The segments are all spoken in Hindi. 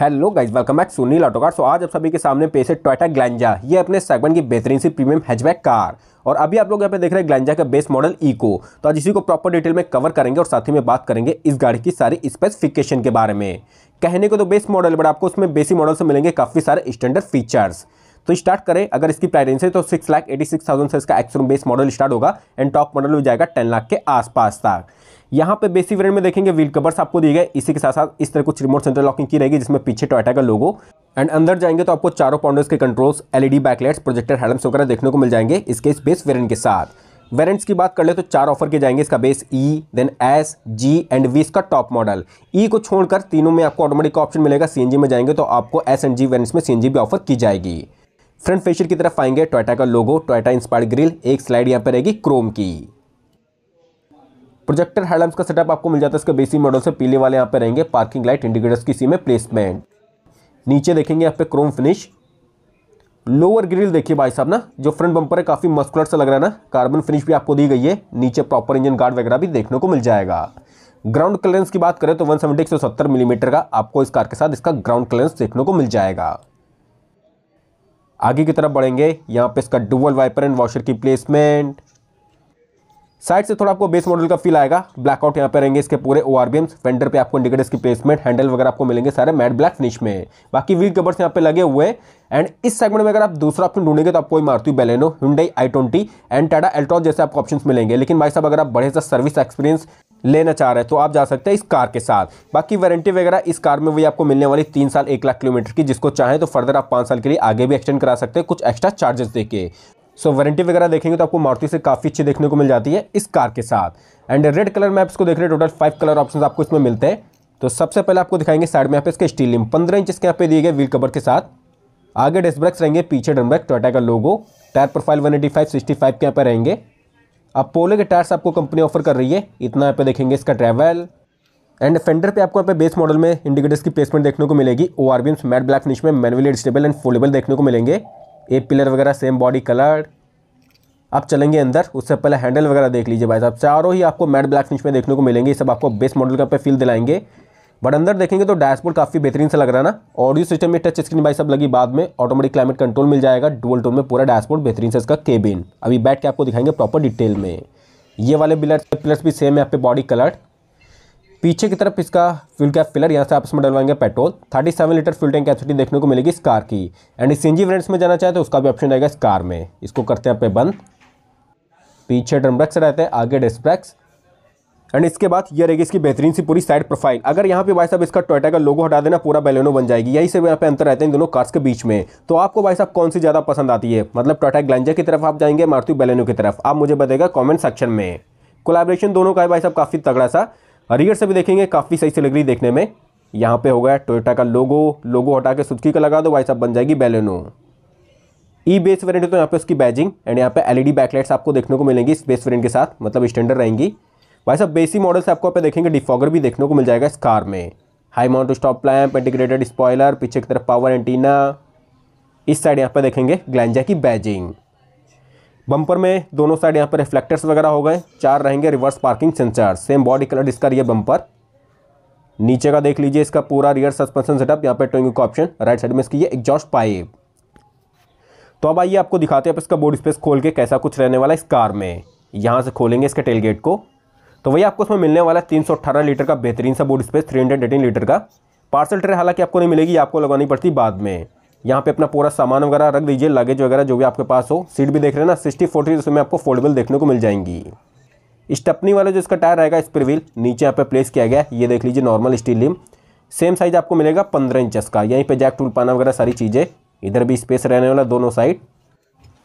Hello guys welcome back Sunil auto car so आज आप सभी के सामने पेश है टोयटा ग्लैंजा ये अपने सेगमेंट की बेहतरीन सी प्रीमियम हैचबैक कार और अभी आप लोग यहाँ पे देख रहे हैं ग्लैंजा का बेस मॉडल इको तो आज इसी को प्रॉपर डिटेल में कवर करेंगे और साथ ही में बात करेंगे इस गाड़ी की सारी स्पेसिफिकेशन के बारे में कहने को तो बेस मॉडल बट आपको उसमें बेसिक मॉडल से मिलेंगे काफ़ी सारे स्टैंडर्ड फीचर्स तो स्टार्ट करें अगर इसकी प्राइस है तो six lakh eighty six thousand से इसका एक्सरूम बेस मॉडल स्टार्ट होगा एंड टॉप मॉडल हो जाएगा टेन लाख के आसपास तक यहाँ पे बेसिक वेरियंट में देखेंगे व्हील कवर्स आपको दिए गए इसी के साथ साथ इस तरह कुछ रिमोट सेंटर लॉकिंग की रहेगी जिसमें पीछे टोयटा का लोगो एंड अंदर जाएंगे तो आपको चारों पॉन्डर्स के controls LED backlights projector headlamps वगैरह देखने को मिल जाएंगे इसके इस बेस वेरियंट के साथ वेरेंट्स की बात कर ले तो चार ऑफर के जाएंगे इसका base E then S G and V इसका टॉप मॉडल ई को छोड़कर तीनों में आपको ऑटोमेटिक ऑप्शन मिलेगा सीएनजी में जाएंगे तो आपको एस एंड जी वेरेंट्स में सीएनजी भी ऑफर की जाएगी फ्रंट फेशियर की तरफ आएंगे टोयटा का लोगो टोयटा इंस्पायर्ड ग्रिल एक स्लाइड यहाँ पर रहेगी क्रोम की प्रोजेक्टर हेडलैम्प्स का सेटअप आपको मिल जाता है इसके बेसिक मॉडल से पीले वाले यहाँ पे रहेंगे पार्किंग लाइट इंडिकेटर्स की इसी में प्लेसमेंट नीचे देखेंगे यहाँ पे क्रोम फिनिश लोअर ग्रिल देखिए भाई साहब ना जो फ्रंट बम्पर है काफ़ी मस्कुलर सा लग रहा है ना कार्बन फिनिश भी आपको दी गई है नीचे प्रॉपर इंजन गार्ड वगैरह भी देखने को मिल जाएगा ग्राउंड क्लियरेंस की बात करें तो वन सेवेंटी एक मिलीमीटर का आपको इस कार के साथ इसका ग्राउंड क्लियरेंस देखने को मिल जाएगा आगे की तरफ बढ़ेंगे यहाँ पे इसका डुबल वाइपर एंड वॉशर की प्लेसमेंट साइड से थोड़ा आपको बेस मॉडल का फील आएगा ब्लैकआउट यहाँ पे रहेंगे इसके पूरे ओ आर फेंडर पे आपको इंडिकेटर्स की प्लेसमेंट हैंडल वगैरह आपको मिलेंगे सारे मैट ब्लैक फिनिश में बाकी व्हील कवर्स यहाँ पे लगे हुए एंड इस सेगमेंट में अगर आप दूसरा ऑप्शन ढूंढेंगे तो आपको Maruti Baleno Hyundai I twenty and Tata Altroz जैसे आपको ऑप्शन मिलेंगे लेकिन भाई साहब अगर आप बड़े से सर्विस एक्सपीरियंस लेना चाह रहे हैं तो आप जा सकते हैं इस कार के साथ बाकी वारंटी वगैरह इस कार में वही आपको मिलने वाली तीन साल एक लाख किलोमीटर की जिसको चाहें तो फर्दर आप पाँच साल के लिए आगे भी एक्सटेंड करा सकते हैं कुछ एक्स्ट्रा चार्जेस देके सो वारंटी वगैरह देखेंगे तो आपको मारुति से काफ़ी अच्छी देखने को मिल जाती है इस कार के साथ एंड रेड कलर में आपको देख रहे हैं टोटल फाइव कलर ऑप्शन आपको इसमें मिलते हैं तो सबसे पहले आपको दिखाएंगे साइड में यहाँ पे इसके स्टील लिम पंद्रह इंच इसके यहाँ पे दिए गए व्हील कवर के साथ आगे डिस्क ब्रेक्स रहेंगे पीछे डन ब्रेक टोटा का logo tyre profile sixty five के यहाँ पे रहेंगे अब पोलो के टायर्स आपको कंपनी ऑफर कर रही है इतना यहाँ पे देखेंगे इसका ट्रैवल एंड फेंडर पे आपको यहाँ पे बेस मॉडल में इंडिकेटर्स की प्लेसमेंट देखने को मिलेगी O R matte black finish में मैनुअली एडिस्टेबल एंड फोलेबल देखने को मिलेंगे ए पिलर वगैरह सेम बॉडी कलर आप चलेंगे अंदर उससे पहले हैंडल वगैरह देख लीजिए भाई साहब चारों ही आपको मैट ब्लैक फिनिश में देखने को मिलेंगे सब आपको बेस मॉडल का पे फील दिलाएंगे बट अंदर देखेंगे तो डैशबोर्ड काफ़ी बेहतरीन से लग रहा है ना ऑडियो सिस्टम में टच स्क्रीन भाई सब लगी बाद में ऑटोमेटिक क्लाइमेट कंट्रोल मिल जाएगा डुअल टोन में पूरा डैशबोर्ड बेहतरीन से इसका केबिन अभी बैठ के आपको दिखाएंगे प्रॉपर डिटेल में ये वाले बिलर पिलर्स भी सेम है आप पे बॉडी कलर पीछे की तरफ इसका फ्यूल कैप फिलर यहाँ से आप इसमें डलवाएंगे petrol 37 litre fuel tank capacity देखने को मिलेगी इस कार की एंड सी एन में जाना चाहे तो उसका भी ऑप्शन रहेगा इस कार में इसको करते हैं पे बंद पीछे ड्रम ब्रेक्स रहते हैं आगे डिस्क ब्रेक्स एंड इसके बाद यह रहेगी इसकी बेहतरीन सी पूरी साइड प्रोफाइल अगर यहाँ पे भाई साहब इसका टोयटा का लोगो हटा देना पूरा बैलेनो बन जाएगी यही सब यहाँ पे अंतर रहते हैं इन दोनों कार्स के बीच में तो आपको भाई साहब कौन सी ज़्यादा पसंद आती है मतलब टोयटा ग्लैंजा की तरफ आप जाएंगे मारुति बैलेनो की तरफ आप मुझे बताएगा कॉमेंट सेक्शन में कोलाब्रेशन दोनों का है भाई साहब काफ़ी तगड़ा सा हरियर से भी देखेंगे काफ़ी सही से लग रही देखने में यहाँ पे हो गया टोयोटा का लोगो लोगो हटा के सुचकी का लगा दो भाई साहब बन जाएगी बैलेनो ई बेस वेरियंट तो यहाँ पे उसकी बैजिंग एंड यहाँ पे एलईडी बैकलाइट्स e आपको देखने को मिलेंगी इस बेस वेरियंट के साथ मतलब स्टैंडर्ड रहेंगी भाई साहब बेसी मॉडल से आपको यहाँ पे देखेंगे डिफॉगर भी देखने को मिल जाएगा इस कार में high mount stop lamp integrated spoiler पीछे की तरफ पावर एंटीना इस साइड यहाँ पर देखेंगे ग्लैंजा की बैजिंग बम्पर में दोनों साइड यहाँ पर रिफ्लेक्टर्स वगैरह हो गए चार रहेंगे reverse parking sensor same body colour इसका रियर बम्पर नीचे का देख लीजिए इसका पूरा रियर सस्पेंशन सेटअप यहाँ पर टोइंग का ऑप्शन राइट साइड में इसकी ये एग्जॉस्ट पाइप तो अब आइए आपको दिखाते हैं आप इसका बोर्ड स्पेस खोल के कैसा कुछ रहने वाला है इस कार में यहाँ से खोलेंगे इसके टेलगेट को तो वही आपको इसमें मिलने वाला है तीन लीटर का बेहतरीन सा बोर्ड स्पेस थ्री लीटर का पार्सल ट्रे हालांकि आपको नहीं मिलेगी आपको लगानी पड़ती बाद में यहाँ पे अपना पूरा सामान वगैरह रख दीजिए लगेज वगैरह जो भी आपके पास हो सीट भी देख रहे हैं ना सिक्सटी फोर्टी उसमें आपको फोल्डेबल देखने को मिल जाएंगी स्टपनी वाला जो इसका टायर रहेगा पर व्हील नीचे यहाँ पे प्लेस किया गया ये देख लीजिए normal steel rim same size आपको मिलेगा पंद्रह इंच का यहीं पे जैक टूल पाना वगैरह सारी चीज़ें इधर भी स्पेस रहने वाला दोनों साइड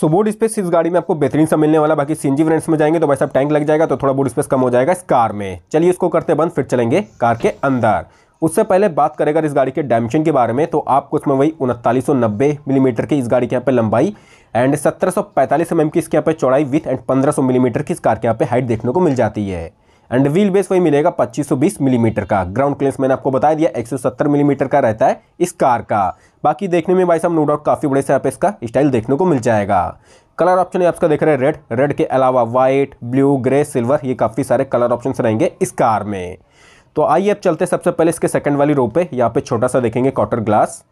सो बोर्ड स्पेस इस गाड़ी में आपको बेहतरीन सा मिलने वाला बाकी सीन वेरिएंट्स में जाएंगे तो भाई साहब टैंक लग जाएगा तो थोड़ा बोर्ड स्पेस कम हो जाएगा इस कार में चलिए इसको करते बंद फिर चलेंगे कार के अंदर उससे पहले बात करें अगर इस गाड़ी के डायमेंशन के बारे में तो आपको इसमें वही उनतालीस मिलीमीटर की इस गाड़ी के यहाँ पे लंबाई एंड सत्रह सौ mm की इसके यहाँ पे चौड़ाई विथ एंड 1500 मिलीमीटर mm की इस कार के यहाँ पे हाइट देखने को मिल जाती है एंड व्हील बेस वही मिलेगा 2520 मिलीमीटर mm का ग्राउंड क्लेम्स मैंने आपको बताया दिया 170 मिलीमीटर mm का रहता है इस कार का बाकी देखने में भाई साहब नो डाउट काफ़ी बड़े से यहाँ पे इसका स्टाइल देखने को मिल जाएगा कलर ऑप्शन है आपका देख रहे हैं रेड रेड के अलावा वाइट ब्लू ग्रे सिल्वर ये काफ़ी सारे कलर ऑप्शन रहेंगे इस कार में तो आइए अब चलते सबसे पहले इसके सेकंड वाली रो पे यहाँ पे छोटा सा देखेंगे क्वार्टर ग्लास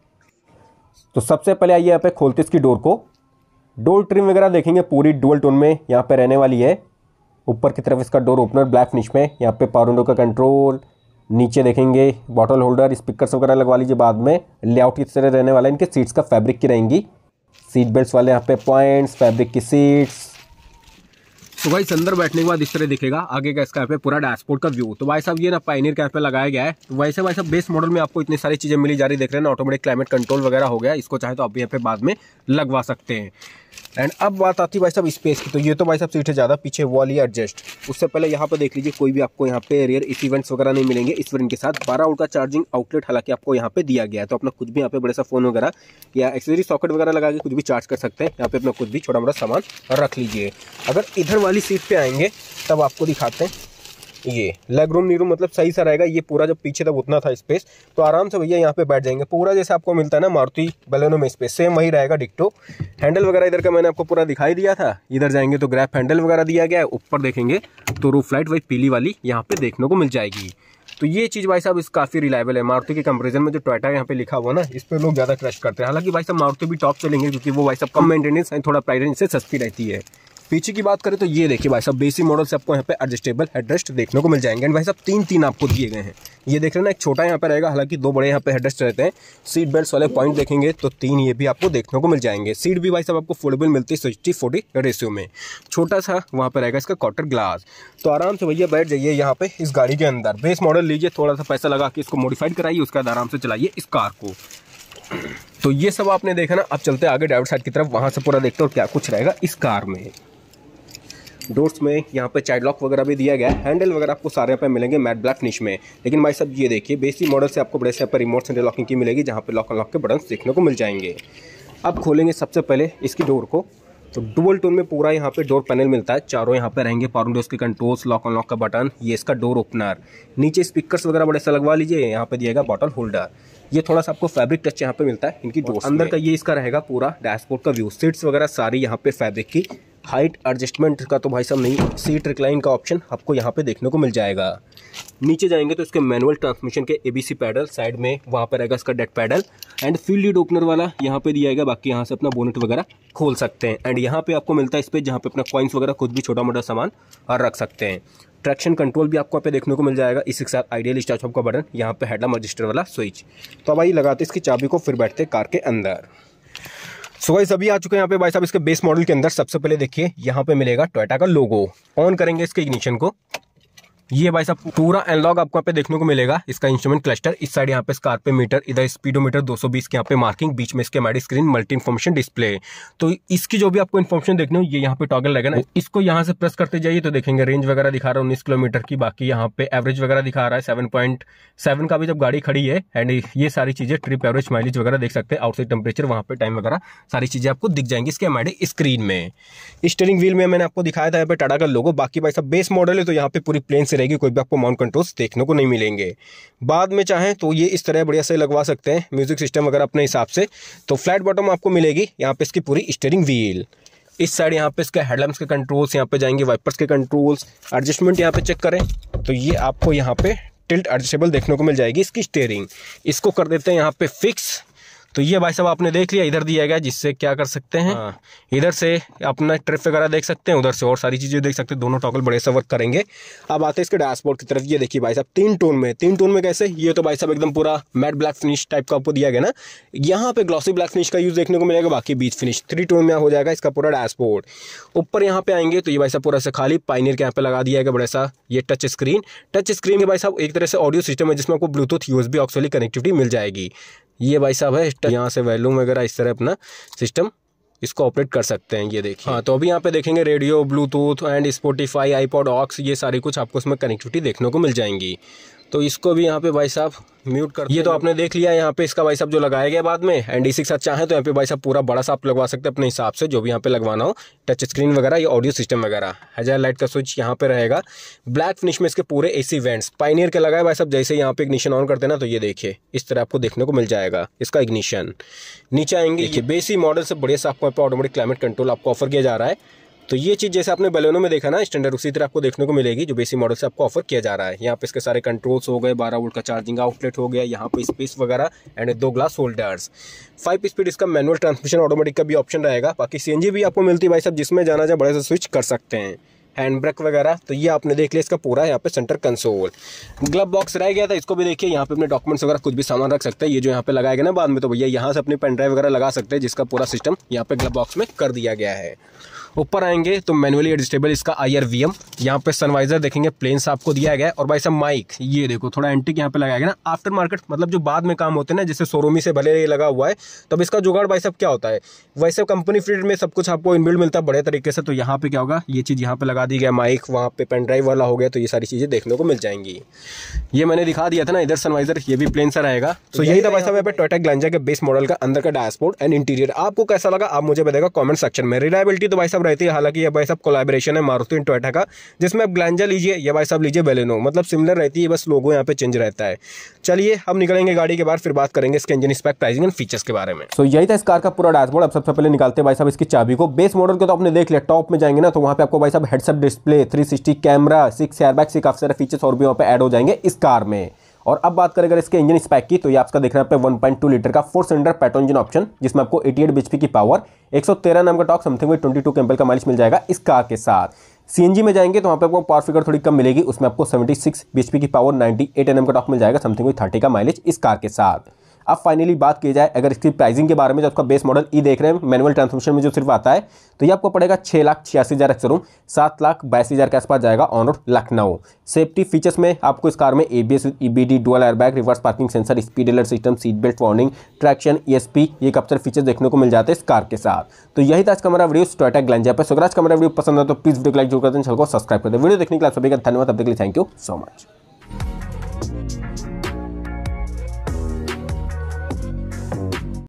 तो सबसे पहले आइए यहाँ पे खोलते इसकी डोर को डोर ट्रिम वगैरह देखेंगे पूरी डोल टोन में यहाँ पे रहने वाली है ऊपर की तरफ इसका डोर ओपनर ब्लैक फिनिश में यहाँ पे पावर विंडो का कंट्रोल नीचे देखेंगे बॉटल होल्डर स्पीकर्स वगैरह लगवा लीजिए बाद में लेआउट किस तरह रहने वाला है इनके सीट्स का फैब्रिक की रहेंगी सीट बेल्ट वाले यहाँ पे पॉइंट्स फैब्रिक की सीट्स तो भाई अंदर बैठने के बाद इस तरह दिखेगा आगे का इसका कैफे पूरा डैशबोर्ड का व्यू तो भाई साहब ये ना पाइनियर कैफे लगाया गया है तो वैसे भाई साहब बेस मॉडल में आपको इतनी सारी चीजें मिली जा रही देख रहे हैं ऑटोमेटिक क्लाइमेट कंट्रोल वगैरह हो गया इसको चाहे तो आप यहाँ पे बाद में लगवा सकते हैं एंड अब बात आती है भाई साहब स्पेस की तो ये तो भाई साहब सीट है ज़्यादा पीछे वॉल ही एडजस्ट उससे पहले यहाँ पर देख लीजिए कोई भी आपको यहाँ पे रेयर इवेंट्स वगैरह नहीं मिलेंगे इस वेरियंट के साथ बारह वोल्ट का चार्जिंग आउटलेट हालांकि आपको यहाँ पे दिया गया है तो अपना कुछ भी यहाँ पे बड़े सा फोन वगैरह या एक्सेसरी सॉकेट वगैरह लगा के कुछ भी चार्ज कर सकते हैं यहाँ पे अपना कुछ भी छोटा मोटा सामान रख लीजिए अगर इधर वाली सीट पर आएंगे तब आपको दिखाते हैं ये लेग रूम रूम मतलब सही सा रहेगा ये पूरा जब पीछे तक उतना था स्पेस तो आराम से भैया यहाँ पे बैठ जाएंगे पूरा जैसे आपको मिलता है ना मारुति बलेनो में स्पेस सेम वही रहेगा डिक्टो हैंडल वगैरह इधर का मैंने आपको पूरा दिखाई दिया था इधर जाएंगे तो ग्रैप हैंडल वगैरह दिया गया है ऊपर देखेंगे तो रूफ लाइट वही पीली वाली यहाँ पे देखने को मिल जाएगी तो ये चीज़ भाई साहब इस काफ़ी रिलायबल है मारुति के कंपेरिजन में जो टोयटा यहाँ पे लिखा हुआ ना इस पर लोग ज़्यादा ट्रस्ट करते हैं हालांकि भाई साहब मारुति भी टॉप चलेंगे क्योंकि वो भाई साहब कम मेंटेनेंस एंड थोड़ा प्राइस से सस्ती रहती है पीछे की बात करें तो ये देखिए भाई साहब बेसिक मॉडल से आपको यहाँ पे एडजस्टेबल हेडरेस्ट देखने को मिल जाएंगे एंड भाई साहब तीन तीन आपको दिए गए हैं ये देख रहे हैं ना एक छोटा यहाँ पे रहेगा हालांकि दो बड़े यहाँ पे हेडरेस्ट रहते हैं सीट बेल्ट वाले पॉइंट देखेंगे तो तीन ये भी आपको देखने को मिल जाएंगे सीट भी भाई साहब आपको फोल्डेबल मिलती है सिक्सटी फोर्टी रेशियो में छोटा सा वहाँ पर रहेगा इसका कॉटर ग्लास तो आराम से भैया बैठ जाइए यहाँ पे इस गाड़ी के अंदर बेस मॉडल लीजिए थोड़ा सा पैसा लगा के इसको मॉडिफाइड कराइए उसके बाद आराम से चलाइए इस कार को तो ये सब आपने देखा ना अब चलते आगे ड्राइवर साइड की तरफ वहाँ से पूरा देखते हो क्या कुछ रहेगा इस कार में डोर्स में यहाँ पे चाइल्ड लॉक वगैरह भी दिया गया है हैंडल वगैरह आपको सारे यहाँ पे मिलेंगे मैट ब्लैक निश में लेकिन भाई सब ये देखिए बेसिक मॉडल से आपको बड़े से यहाँ पर रिमोट सेंटर लॉकिंग की मिलेगी जहाँ पे लॉक अनलॉक के बटन देखने को मिल जाएंगे अब खोलेंगे सबसे पहले इसकी डोर को तो डुबल टोन में पूरा यहाँ पे डोर पैनल मिलता है चारों यहाँ पे रहेंगे पावर डोर्स के कंट्रोल्स लॉक अनलॉक का बटन ये इसका डोर ओपनर नीचे स्पीकर्स वगैरह बड़े से लगवा लीजिए यहाँ पे दिएगा बॉटल होल्डर ये थोड़ा सा आपको फैब्रिक टच यहाँ पे मिलता है इनकी डोर अंदर का ये इसका रहेगा पूरा डैशबोर्ड का व्यू सीट्स वगैरह सारी यहाँ पे फैब्रिक की हाइट एडजस्टमेंट का तो भाई साहब नहीं सीट रिक्लाइन का ऑप्शन आपको यहाँ पे देखने को मिल जाएगा नीचे जाएंगे तो इसके मैनुअल ट्रांसमिशन के एबीसी पैडल साइड में वहाँ पर रहेगा इसका dead pedal and fuel lid opener वाला यहाँ पे दिया जाएगा बाकी यहाँ से अपना बोनेट वगैरह खोल सकते हैं एंड यहाँ पे आपको मिलता है इस पर जहाँ पे अपना कॉइन्स वगैरह खुद भी छोटा मोटा सामान रख सकते हैं ट्रैक्शन कंट्रोल भी आपको यहाँ पे देखने को मिल जाएगा इसके साथ आइडियल स्टार्ट का बटन यहाँ पे हेडलाम रजिस्टर वाला स्विच तो भाई लगाते इसकी चाबी को फिर बैठते कार के अंदर सो गाइस अभी आ चुके हैं यहाँ पे भाई साहब इसके बेस मॉडल के अंदर सबसे पहले देखिए यहाँ पे मिलेगा टोयटा का लोगो ऑन करेंगे इसके इग्निशन को ये भाई साहब पूरा एनलॉग आपको यहाँ पे देखने को मिलेगा इसका इंस्ट्रूमेंट क्लस्टर इस साइड यहाँ पे स्कारपे मीटर इधर स्पीडोमीटर 220 के यहाँ पे मार्किंग बीच में इसके मेडी स्क्रीन मल्टी इन्फॉर्मेशन डिस्प्ले तो इसकी जो भी आपको इन्फॉर्मेशन देखने हो ये यहाँ पे टॉगल लगेगा इसको यहाँ से प्रेस करते जाइए तो देखेंगे रेंज वगैरह दिखा रहा है उन्नीस किलोमीटर की बाकी यहाँ पे एवरेज वगैरह दिखा रहा है सेवन का भी जब गाड़ी खड़ी है एंड ये सारी चीजें ट्रिप एवरेज माइलेज वगैरह देख सकते हैं आउटसाइड टेम्परेचर वहाँ पे टाइम वगैरह सारी चीजें आपको दिख जाएंगी इसके मेडी स्क्रीन में स्टेरिंग व्हील में मैंने आपको दिखाया था यहाँ पे टाटा का लोगो बाकी भाई साहब बेस मॉडल है तो यहाँ पे पूरी प्लेन से रहेगी कोई भी आपको माउंट कंट्रोल्स देखने को नहीं मिलेंगे बाद में चाहें तो ये इस तरह बढ़िया से लगवा सकते हैं म्यूजिक सिस्टम अगर अपने हिसाब से तो फ्लैट बॉटम आपको मिलेगी यहाँ पे इसकी पूरी स्टेयरिंग व्हील इस साइड यहाँ पे इसके हेडलैम्प्स के कंट्रोल्स यहाँ पे जाएंगे वाइपर्स के कंट्रोल्स एडजस्टमेंट यहाँ पे चेक करें तो ये आपको यहाँ पे टिल्ट एडजस्टेबल देखने को मिल जाएगी इसकी स्टेयरिंग इसको कर देते हैं यहाँ पे फिक्स तो ये भाई साहब आपने देख लिया इधर दिया गया जिससे क्या कर सकते हैं हाँ। इधर से अपना ट्रिप वगैरह देख सकते हैं उधर से और सारी चीज़ें देख सकते हैं दोनों टॉकल बड़े से वर्क करेंगे अब आते हैं इसके डैशबोर्ड की तरफ ये देखिए भाई साहब तीन टोन में तीन टोन में कैसे ये तो भाई साहब एकदम पूरा मैट ब्लैक फिनिश टाइप का आपको दिया गया ना यहाँ पे ग्लॉसी ब्लैक फिनिश का यूज़ देखने को मिलेगा बाकी बीच फिनिश थ्री टोन में हो जाएगा इसका पूरा डैशबोर्ड ऊपर यहाँ पे आएंगे तो ये भाई साहब पूरा से खाली पाइनियर के यहाँ पे लगा दिया गया बड़ा सा ये टच स्क्रीन टच स्क्रीन के भाई साहब एक तरह से ऑडियो सिस्टम है जिसमें आपको ब्लूटूथ यूज भी कनेक्टिविटी मिल जाएगी ये भाई साहब है यहाँ से वैल्यूम वगैरह इस तरह अपना सिस्टम इसको ऑपरेट कर सकते हैं ये देखिए हाँ तो अभी यहाँ पे देखेंगे radio Bluetooth and Spotify iPod aux ये सारी कुछ आपको इसमें कनेक्टिविटी देखने को मिल जाएंगी तो इसको भी यहाँ पे भाई साहब म्यूट कर ये तो आपने देख लिया यहाँ पे इसका भाई साहब जो लगाया गया बाद में एंड इसी के साथ चाहें तो यहाँ पे भाई साहब पूरा बड़ा सा आप लगवा सकते हैं अपने हिसाब से जो भी यहाँ पे लगवाना हो टच स्क्रीन वगैरह या ऑडियो सिस्टम वगैरह हजार लाइट का स्विच यहाँ पे रहेगा ब्लैक फिनिश में इसके पूरे एसी वेंट्स पाइनियर के लगाए भाई साहब जैसे यहाँ पे इग्निशन ऑन करते ना तो ये देखिए इस तरह आपको देखने को मिल जाएगा इसका इग्निशन नीचे आएंगे बेसी मॉडल से बढ़िया सा आपको ऑटोमेटिक क्लाइमेट कंट्रोल आपको ऑफर किया जा रहा है तो ये चीज़ जैसे आपने बलेनो में देखा ना स्टैंडर्ड उसी तरह आपको देखने को मिलेगी जो बेसिक मॉडल से आपको ऑफर किया जा रहा है यहाँ पे इसके सारे कंट्रोल्स हो गए बारह वोल्ट का चार्जिंग आउटलेट हो गया यहाँ पे स्पेस वगैरह एंड दो ग्लास होल्डर्स फाइव स्पीड इसका मैनुअल ट्रांसमिशन ऑटोमेटिक का भी ऑप्शन रहेगा बाकी सी भी आपको मिलती है भाई साहब जिसमें जाना जाए बड़े से स्विच कर सकते हैं हैंड ब्रेक वगैरह तो ये आपने देख लिया इसका पूरा यहाँ पे सेंटर कंसोल ग्लब बॉक्स रह गया था इसको भी देखिए यहाँ पे अपने डॉक्यूमेंट्स वगैरह कुछ भी सामान रख सकते हैं ये जो यहाँ पे लगाएगा ना बाद में तो भैया यहाँ से अपने पेन ड्राइव वगैरह लगा सकते हैं जिसका पूरा सिस्टम यहाँ पे ग्लब बॉक्स में कर दिया गया है ऊपर आएंगे तो मैनुअली एडजस्टेबल इसका आई आर वी एम यहाँ पे सनवाइजर देखेंगे प्लेन्स आपको दिया गया है और भाई साहब माइक ये देखो थोड़ा एंटिक यहाँ पे लगाया गया ना आफ्टर मार्केट मतलब जो बाद में काम होते हैं ना जैसे शोरूमी से भले ही लगा हुआ है तब इसका जुगाड़ भाई साहब क्या होता है वैसे कंपनी फ्रीड में सब कुछ आपको इनबिल्ड मिलता है बड़े तरीके से तो यहाँ पे क्या होगा ये चीज़ यहाँ पे लगा दी गया माइक वहाँ पे पेन ड्राइव वाला हो गया तो ये सारी चीज़ें देखने को मिल जाएंगी ये मैंने दिखा दिया था ना इधर सनवाइजर ये भी प्लेन सर आएगा तो, तो यही था भाई साहब यहाँ पे टोटा ग्लैंजा के बेस मॉडल का अंदर का डैशबोर्ड एंड इंटीरियर आपको कैसा लगा आप मुझे बताएगा कॉमेंट सेक्शन में रिलायबिलिटी तो भाई साहब साहब रहती है हालांकि ये भाई साहब कोलाबरेशन है मारुति इन टोटा का जिसमें आप ग्लैंजा लीजिए या भाई साहब लीजिए बेलेनो मतलब सिमिलर रहती है बस लोगों यहाँ पे चेंज रहता है चलिए हम निकलेंगे गाड़ी के बाद फिर बात करेंगे इसके engine spec pricing and features के बारे में सो so, यही था इस कार का पूरा डैशबोर्ड अब सबसे पहले निकालते हैं भाई साहब इसकी चाबी को बेस मॉडल को तो आपने देख लिया टॉप में जाएंगे ना तो वहाँ पे आपको भाई साहब heads up display three camera six airbag से काफी सारे फीचर्स और भी वहाँ पर एड हो जाएंगे इस कार में और अब बात करें अगर इसके इंजन स्पैक की तो ये आपका देख रहे हैं वन पॉइंट टू लीटर का four cylinder petrol engine option जिसमें आपको 88 एट की पावर 113 नाम का टॉक समथिंग वे 22 टू का माइलेज मिल जाएगा इस कार के साथ सीएनजी में जाएंगे तो वहाँ पे आपको पावर फिगर थोड़ी कम मिलेगी उसमें आपको 76 सिक्स की पावर 98 एट का टॉक मिल जाएगा समथिंग विथ 30 का माइलेज इस कार के साथ अब फाइनली बात की जाए अगर इसकी प्राइसिंग के बारे में जो आपका बेस मॉडल ई देख रहे हैं मैनुअल ट्रांसमिशन में जो सिर्फ आता है तो ये आपको पड़ेगा छः लाख छियासी हज़ार एक्सरूम सात लाख बाईस हज़ार के आसपास जाएगा on road Lucknow safety features में आपको इस कार में A B S E B D dual airbag reverse parking sensor speed alert system seat belt warning traction E S P ये अक्सर फीचर्स देखने को मिल जाते हैं इस कार के साथ तो यही था आज कमरा वीडियो स्टोटा ग्लैंजा पर अगर आज वीडियो पसंद है तो प्लीज़ वीडियो लाइक जरूर करते हैं चैनल सब्सक्राइब कर दें वीडियो देखने के लिए सभी का धन्यवाद अब देख लिए थैंक यू सो मच